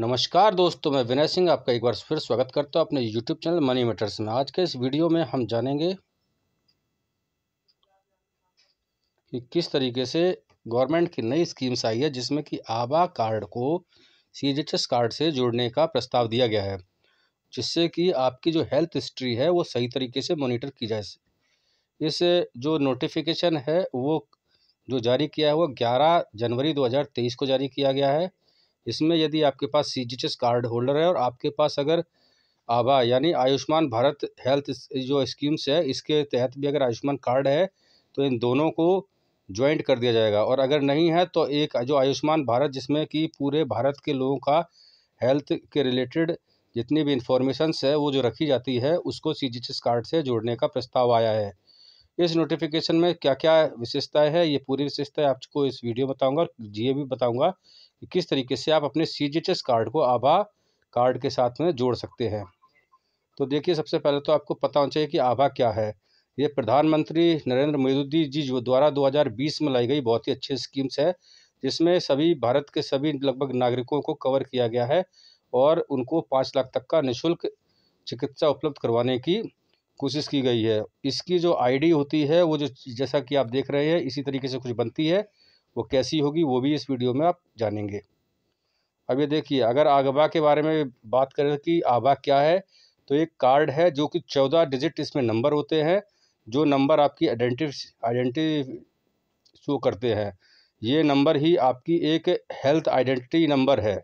नमस्कार दोस्तों मैं विनय सिंह आपका एक बार फिर स्वागत करता हूँ अपने यूट्यूब चैनल मनी मैटर्स में आज के इस वीडियो में हम जानेंगे कि किस तरीके से गवर्नमेंट की नई स्कीम्स आई है जिसमें कि आभा कार्ड को सी कार्ड से जोड़ने का प्रस्ताव दिया गया है जिससे कि आपकी जो हेल्थ हिस्ट्री है वो सही तरीके से मोनिटर की जाए इस जो नोटिफिकेशन है वो जो जारी किया है वो ग्यारह जनवरी दो को जारी किया गया है इसमें यदि आपके पास सी कार्ड होल्डर है और आपके पास अगर आभा यानी आयुष्मान भारत हेल्थ जो स्कीम्स है इसके तहत भी अगर आयुष्मान कार्ड है तो इन दोनों को ज्वाइंट कर दिया जाएगा और अगर नहीं है तो एक जो आयुष्मान भारत जिसमें कि पूरे भारत के लोगों का हेल्थ के रिलेटेड जितनी भी इंफॉर्मेशंस है वो जो रखी जाती है उसको सी कार्ड से जोड़ने का प्रस्ताव आया है इस नोटिफिकेशन में क्या क्या विशेषताएं है ये पूरी विशेषताएं आपको इस वीडियो बताऊंगा और ये भी बताऊंगा कि किस तरीके से आप अपने सी कार्ड को आभा कार्ड के साथ में जोड़ सकते हैं तो देखिए सबसे पहले तो आपको पता होना चाहिए कि आभा क्या है ये प्रधानमंत्री नरेंद्र मोदी जी जो द्वारा 2020 में लाई गई बहुत ही अच्छी स्कीम्स है जिसमें सभी भारत के सभी लगभग नागरिकों को कवर किया गया है और उनको पाँच लाख तक का निःशुल्क चिकित्सा उपलब्ध करवाने की कोशिश की गई है इसकी जो आईडी होती है वो जो जैसा कि आप देख रहे हैं इसी तरीके से कुछ बनती है वो कैसी होगी वो भी इस वीडियो में आप जानेंगे अब ये देखिए अगर आगवा के बारे में बात करें कि आगवा क्या है तो एक कार्ड है जो कि चौदह डिजिट इसमें नंबर होते हैं जो नंबर आपकी आइडेंटि आइडेंटि शो करते हैं ये नंबर ही आपकी एक हेल्थ आइडेंटिटी नंबर है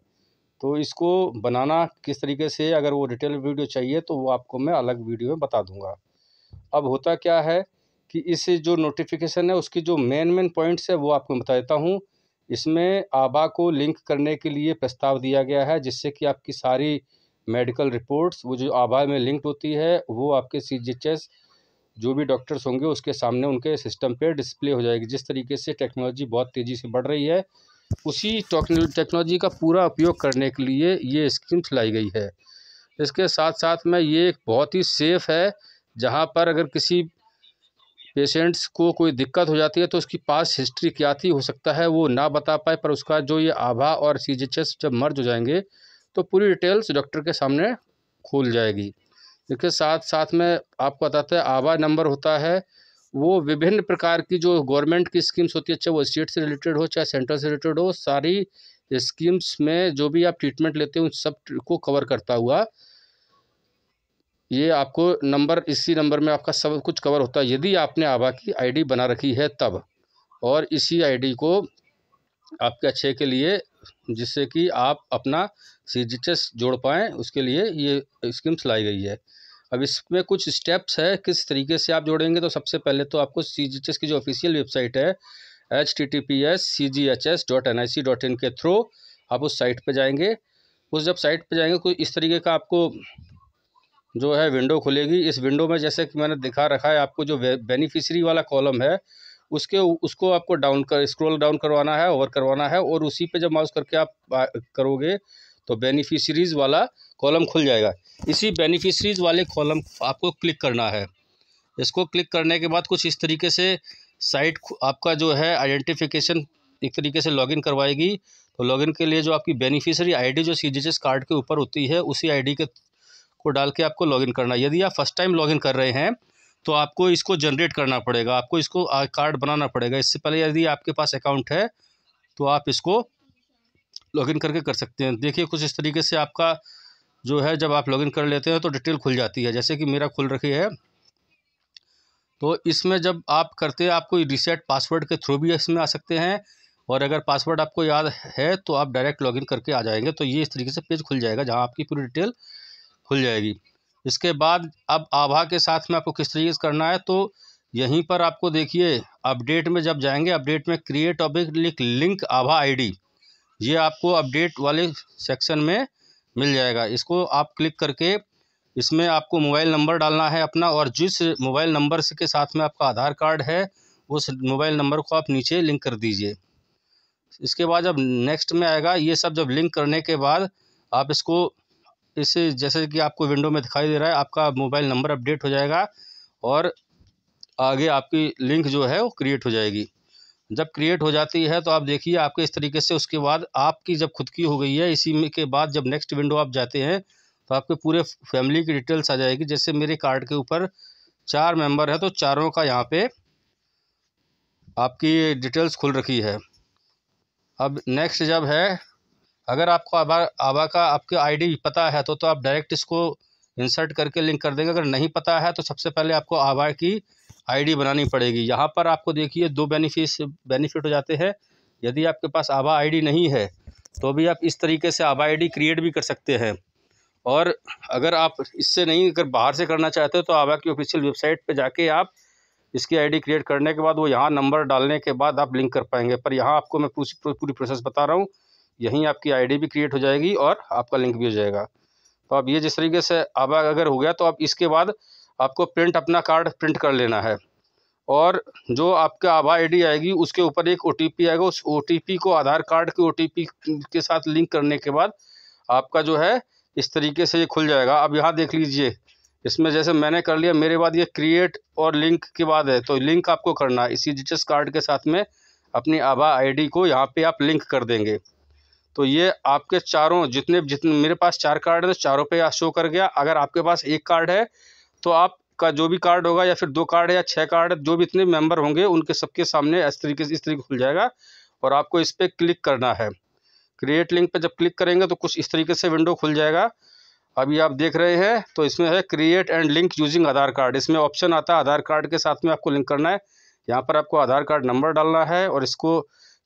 तो इसको बनाना किस तरीके से अगर वो डिटेल वीडियो चाहिए तो वो आपको मैं अलग वीडियो में बता दूंगा अब होता क्या है कि इस जो नोटिफिकेशन है उसकी जो मेन मेन पॉइंट्स है वो आपको बता देता हूँ इसमें आबा को लिंक करने के लिए प्रस्ताव दिया गया है जिससे कि आपकी सारी मेडिकल रिपोर्ट्स वो जो आबा में लिंक्ड होती है वो आपके सी जो भी डॉक्टर्स होंगे उसके सामने उनके सिस्टम पे डिस्प्ले हो जाएगी जिस तरीके से टेक्नोलॉजी बहुत तेज़ी से बढ़ रही है उसी टेक्नोलॉजी का पूरा उपयोग करने के लिए ये स्कीम चलाई गई है इसके साथ साथ में ये बहुत ही सेफ़ है जहाँ पर अगर किसी पेशेंट्स को कोई दिक्कत हो जाती है तो उसकी पास हिस्ट्री क्या थी हो सकता है वो ना बता पाए पर उसका जो ये आभा और सी जब मर्ज हो जाएंगे तो पूरी डिटेल्स डॉक्टर के सामने खोल जाएगी इसके साथ साथ में आपको बताते हैं आभा नंबर होता है वो विभिन्न प्रकार की जो गवर्नमेंट की स्कीम्स होती है चाहे वो स्टेट से रिलेटेड हो चाहे सेंटर से रिलेटेड हो सारी स्कीम्स में जो भी आप ट्रीटमेंट लेते हो उन सब को कवर करता हुआ ये आपको नंबर इसी नंबर में आपका सब कुछ कवर होता है यदि आपने आभा की आईडी बना रखी है तब और इसी आईडी को आपके अच्छे के लिए जिससे कि आप अपना सी जोड़ पाएँ उसके लिए ये स्कीम्स लाई गई है अब इसमें कुछ स्टेप्स है किस तरीके से आप जोड़ेंगे तो सबसे पहले तो आपको सी की जो ऑफिशियल वेबसाइट है H T T P S C G H S dot N I C dot in के थ्रू आप उस साइट पर जाएंगे उस जब साइट पर जाएंगे कुछ इस तरीके का आपको जो है विंडो खुलेगी इस विंडो में जैसे कि मैंने दिखा रखा है आपको जो बेनिफिशरी वाला कॉलम है उसके उसको आपको डाउन कर स्क्रॉल डाउन करवाना है ओवर करवाना है और उसी पे जब माउस करके आप करोगे तो बेनिफिशरीज़ वाला कॉलम खुल जाएगा इसी बेनिफिशरीज़ वाले कॉलम आपको क्लिक करना है इसको क्लिक करने के बाद कुछ इस तरीके से साइट आपका जो है आइडेंटिफिकेशन एक तरीके से लॉगिन करवाएगी तो लॉगिन के लिए जो आपकी बेनिफिशियरी आईडी जो सी कार्ड के ऊपर होती है उसी आईडी के को डाल के आपको लॉगिन करना यदि आप फर्स्ट टाइम लॉगिन कर रहे हैं तो आपको इसको जनरेट करना पड़ेगा आपको इसको कार्ड बनाना पड़ेगा इससे पहले यदि आपके पास अकाउंट है तो आप इसको लॉगिन करके कर सकते हैं देखिए कुछ इस तरीके से आपका जो है जब आप लॉगिन कर लेते हैं तो डिटेल खुल जाती है जैसे कि मेरा खुल रखी है तो इसमें जब आप करते हैं आपको रिसेट पासवर्ड के थ्रू भी इसमें आ सकते हैं और अगर पासवर्ड आपको याद है तो आप डायरेक्ट लॉगिन करके आ जाएंगे तो ये इस तरीके से पेज खुल जाएगा जहाँ आपकी पूरी डिटेल खुल जाएगी इसके बाद अब आभा के साथ में आपको किस तरीके से करना है तो यहीं पर आपको देखिए अपडेट में जब जाएंगे अपडेट में क्रिएट टॉपिक लिंक आभा आईडी ये आपको अपडेट वाले सेक्शन में मिल जाएगा इसको आप क्लिक करके इसमें आपको मोबाइल नंबर डालना है अपना और जिस मोबाइल नंबर के साथ में आपका आधार कार्ड है उस मोबाइल नंबर को आप नीचे लिंक कर दीजिए इसके बाद जब नेक्स्ट में आएगा ये सब जब लिंक करने के बाद आप इसको इस जैसे कि आपको विंडो में दिखाई दे रहा है आपका मोबाइल नंबर अपडेट हो जाएगा और आगे आपकी लिंक जो है वो क्रिएट हो जाएगी जब क्रिएट हो जाती है तो आप देखिए आपके इस तरीके से उसके बाद आपकी जब खुद की हो गई है इसी के बाद जब नेक्स्ट विंडो आप जाते हैं तो आपके पूरे फैमिली की डिटेल्स आ जाएगी जैसे मेरे कार्ड के ऊपर चार मेंबर है तो चारों का यहाँ पे आपकी डिटेल्स खुल रखी है अब नेक्स्ट जब है अगर आपको आबा आबा का आपके आईडी पता है तो तो आप डायरेक्ट इसको इंसर्ट करके लिंक कर देंगे अगर नहीं पता है तो सबसे पहले आपको आवा की आईडी बनानी पड़ेगी यहाँ पर आपको देखिए दो बेनिफिट बेनिफिट हो जाते हैं यदि आपके पास आवा आईडी नहीं है तो भी आप इस तरीके से आवा आईडी क्रिएट भी कर सकते हैं और अगर आप इससे नहीं अगर बाहर से करना चाहते हो तो आवा की ऑफिशियल वेबसाइट पर जाके आप इसकी आईडी क्रिएट करने के बाद वो यहाँ नंबर डालने के बाद आप लिंक कर पाएंगे पर यहाँ आपको मैं पूरी पूरी प्रोसेस बता रहा हूँ यहीं आपकी आईडी भी क्रिएट हो जाएगी और आपका लिंक भी हो जाएगा तो अब ये जिस तरीके से अब अगर हो गया तो अब इसके बाद आपको प्रिंट अपना कार्ड प्रिंट कर लेना है और जो आपका आभा आईडी आएगी उसके ऊपर एक ओ आएगा उस ओ को आधार कार्ड के ओ के साथ लिंक करने के बाद आपका जो है इस तरीके से ये खुल जाएगा अब यहाँ देख लीजिए इसमें जैसे मैंने कर लिया मेरे बाद ये क्रिएट और लिंक के बाद है तो लिंक आपको करना है इसी जिचस कार्ड के साथ में अपनी आभा आई को यहाँ पर आप लिंक कर देंगे तो ये आपके चारों जितने जितने मेरे पास चार कार्ड है तो चारों पे शो कर गया अगर आपके पास एक कार्ड है तो आप का जो भी कार्ड होगा या फिर दो कार्ड या छः कार्ड जो भी इतने मेंबर होंगे उनके सबके सामने इस तरीके से इस तरीके खुल जाएगा और आपको इस पर क्लिक करना है क्रिएट लिंक पर जब क्लिक करेंगे तो कुछ इस तरीके से विंडो खुल जाएगा अभी आप देख रहे हैं तो इसमें है create and link using Aadhaar card इसमें ऑप्शन आता है आधार कार्ड के साथ में आपको लिंक करना है यहाँ पर आपको आधार कार्ड नंबर डालना है और इसको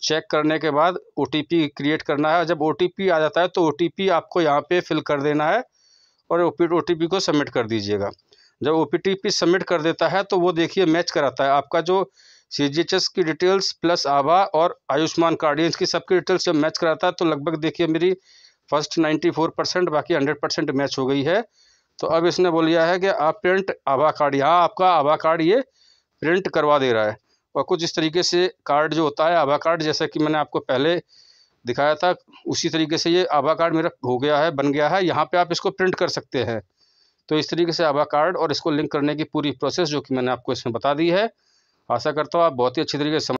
चेक करने के बाद ओ क्रिएट करना है जब ओ आ जाता है तो ओ आपको यहाँ पर फिल कर देना है और ओ टी को सबमिट कर दीजिएगा जब ओ पी सबमिट कर देता है तो वो देखिए मैच कराता है आपका जो सी की डिटेल्स प्लस आभा और आयुष्मान कार्ड की सबकी डिटेल्स जब मैच कराता है तो लगभग देखिए मेरी फर्स्ट 94 परसेंट बाकी 100 परसेंट मैच हो गई है तो अब इसने बोल दिया है कि आप प्रिंट आभा कार्ड यहाँ आपका आभा कार्ड ये प्रिंट करवा दे रहा है और कुछ इस तरीके से कार्ड जो होता है आभा कार्ड जैसा कि मैंने आपको पहले दिखाया था उसी तरीके से ये आभा कार्ड मेरा हो गया है बन गया है यहाँ पे आप इसको प्रिंट कर सकते हैं तो इस तरीके से आभा कार्ड और इसको लिंक करने की पूरी प्रोसेस जो कि मैंने आपको इसमें बता दी है आशा करता हूँ आप बहुत ही अच्छी तरीके से